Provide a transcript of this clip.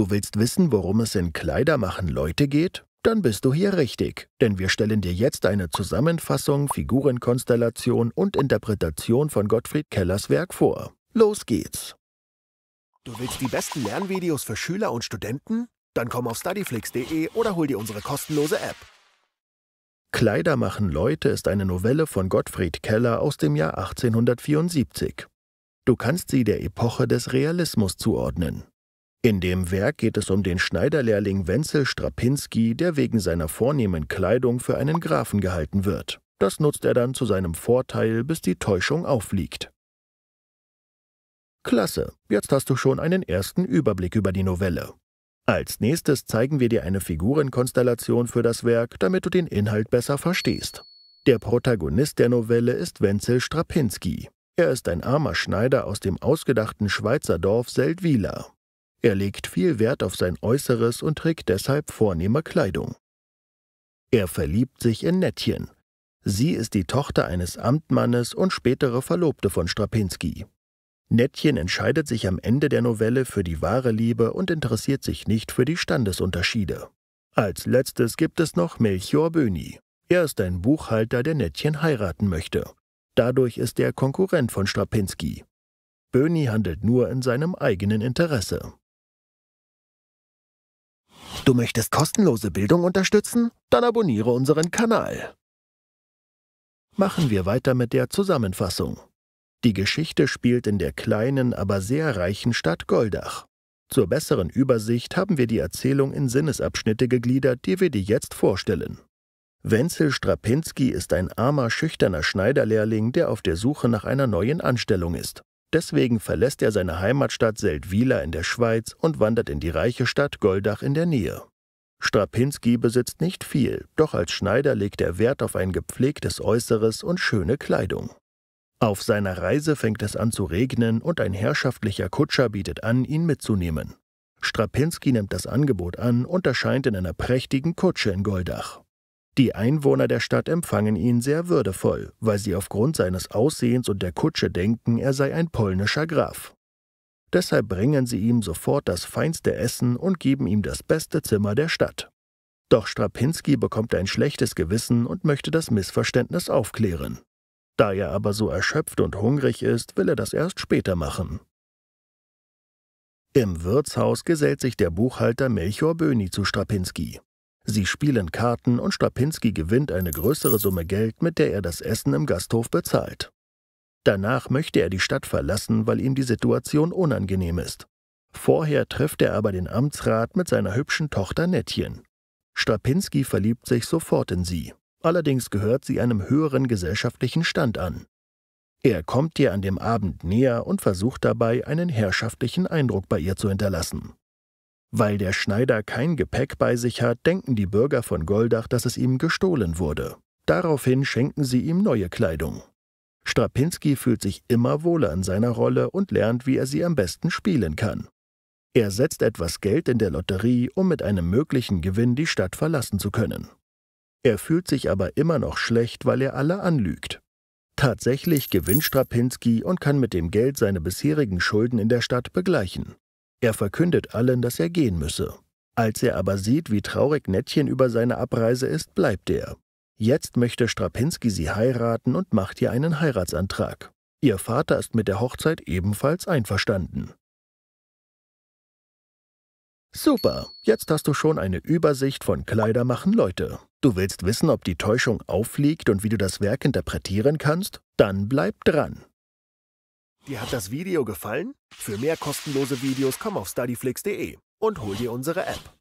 Du willst wissen, worum es in Kleidermachen Leute geht? Dann bist du hier richtig, denn wir stellen dir jetzt eine Zusammenfassung, Figurenkonstellation und Interpretation von Gottfried Kellers Werk vor. Los geht's! Du willst die besten Lernvideos für Schüler und Studenten? Dann komm auf studyflix.de oder hol dir unsere kostenlose App. Kleider machen Leute ist eine Novelle von Gottfried Keller aus dem Jahr 1874. Du kannst sie der Epoche des Realismus zuordnen. In dem Werk geht es um den Schneiderlehrling Wenzel Strapinski, der wegen seiner vornehmen Kleidung für einen Grafen gehalten wird. Das nutzt er dann zu seinem Vorteil, bis die Täuschung aufliegt. Klasse, jetzt hast du schon einen ersten Überblick über die Novelle. Als nächstes zeigen wir dir eine Figurenkonstellation für das Werk, damit du den Inhalt besser verstehst. Der Protagonist der Novelle ist Wenzel Strapinski. Er ist ein armer Schneider aus dem ausgedachten Schweizer Dorf Seldwyla. Er legt viel Wert auf sein Äußeres und trägt deshalb vornehme Kleidung. Er verliebt sich in Nettchen. Sie ist die Tochter eines Amtmannes und spätere Verlobte von Strapinski. Nettchen entscheidet sich am Ende der Novelle für die wahre Liebe und interessiert sich nicht für die Standesunterschiede. Als letztes gibt es noch Melchior Böhni. Er ist ein Buchhalter, der Nettchen heiraten möchte. Dadurch ist er Konkurrent von Strapinski. Böhni handelt nur in seinem eigenen Interesse. Du möchtest kostenlose Bildung unterstützen? Dann abonniere unseren Kanal. Machen wir weiter mit der Zusammenfassung. Die Geschichte spielt in der kleinen, aber sehr reichen Stadt Goldach. Zur besseren Übersicht haben wir die Erzählung in Sinnesabschnitte gegliedert, die wir dir jetzt vorstellen. Wenzel Strapinski ist ein armer, schüchterner Schneiderlehrling, der auf der Suche nach einer neuen Anstellung ist. Deswegen verlässt er seine Heimatstadt Seldwyla in der Schweiz und wandert in die reiche Stadt Goldach in der Nähe. Strapinski besitzt nicht viel, doch als Schneider legt er Wert auf ein gepflegtes Äußeres und schöne Kleidung. Auf seiner Reise fängt es an zu regnen und ein herrschaftlicher Kutscher bietet an, ihn mitzunehmen. Strapinski nimmt das Angebot an und erscheint in einer prächtigen Kutsche in Goldach. Die Einwohner der Stadt empfangen ihn sehr würdevoll, weil sie aufgrund seines Aussehens und der Kutsche denken, er sei ein polnischer Graf. Deshalb bringen sie ihm sofort das feinste Essen und geben ihm das beste Zimmer der Stadt. Doch Strapinski bekommt ein schlechtes Gewissen und möchte das Missverständnis aufklären. Da er aber so erschöpft und hungrig ist, will er das erst später machen. Im Wirtshaus gesellt sich der Buchhalter Melchior Böhni zu Strapinski. Sie spielen Karten und Strapinski gewinnt eine größere Summe Geld, mit der er das Essen im Gasthof bezahlt. Danach möchte er die Stadt verlassen, weil ihm die Situation unangenehm ist. Vorher trifft er aber den Amtsrat mit seiner hübschen Tochter Nettchen. Strapinski verliebt sich sofort in sie. Allerdings gehört sie einem höheren gesellschaftlichen Stand an. Er kommt ihr an dem Abend näher und versucht dabei, einen herrschaftlichen Eindruck bei ihr zu hinterlassen. Weil der Schneider kein Gepäck bei sich hat, denken die Bürger von Goldach, dass es ihm gestohlen wurde. Daraufhin schenken sie ihm neue Kleidung. Strapinski fühlt sich immer wohler in seiner Rolle und lernt, wie er sie am besten spielen kann. Er setzt etwas Geld in der Lotterie, um mit einem möglichen Gewinn die Stadt verlassen zu können. Er fühlt sich aber immer noch schlecht, weil er alle anlügt. Tatsächlich gewinnt Strapinski und kann mit dem Geld seine bisherigen Schulden in der Stadt begleichen. Er verkündet allen, dass er gehen müsse. Als er aber sieht, wie traurig Nettchen über seine Abreise ist, bleibt er. Jetzt möchte Strapinski sie heiraten und macht ihr einen Heiratsantrag. Ihr Vater ist mit der Hochzeit ebenfalls einverstanden. Super, jetzt hast du schon eine Übersicht von Kleider machen Leute. Du willst wissen, ob die Täuschung auffliegt und wie du das Werk interpretieren kannst? Dann bleib dran. Dir hat das Video gefallen? Für mehr kostenlose Videos komm auf studyflix.de und hol dir unsere App.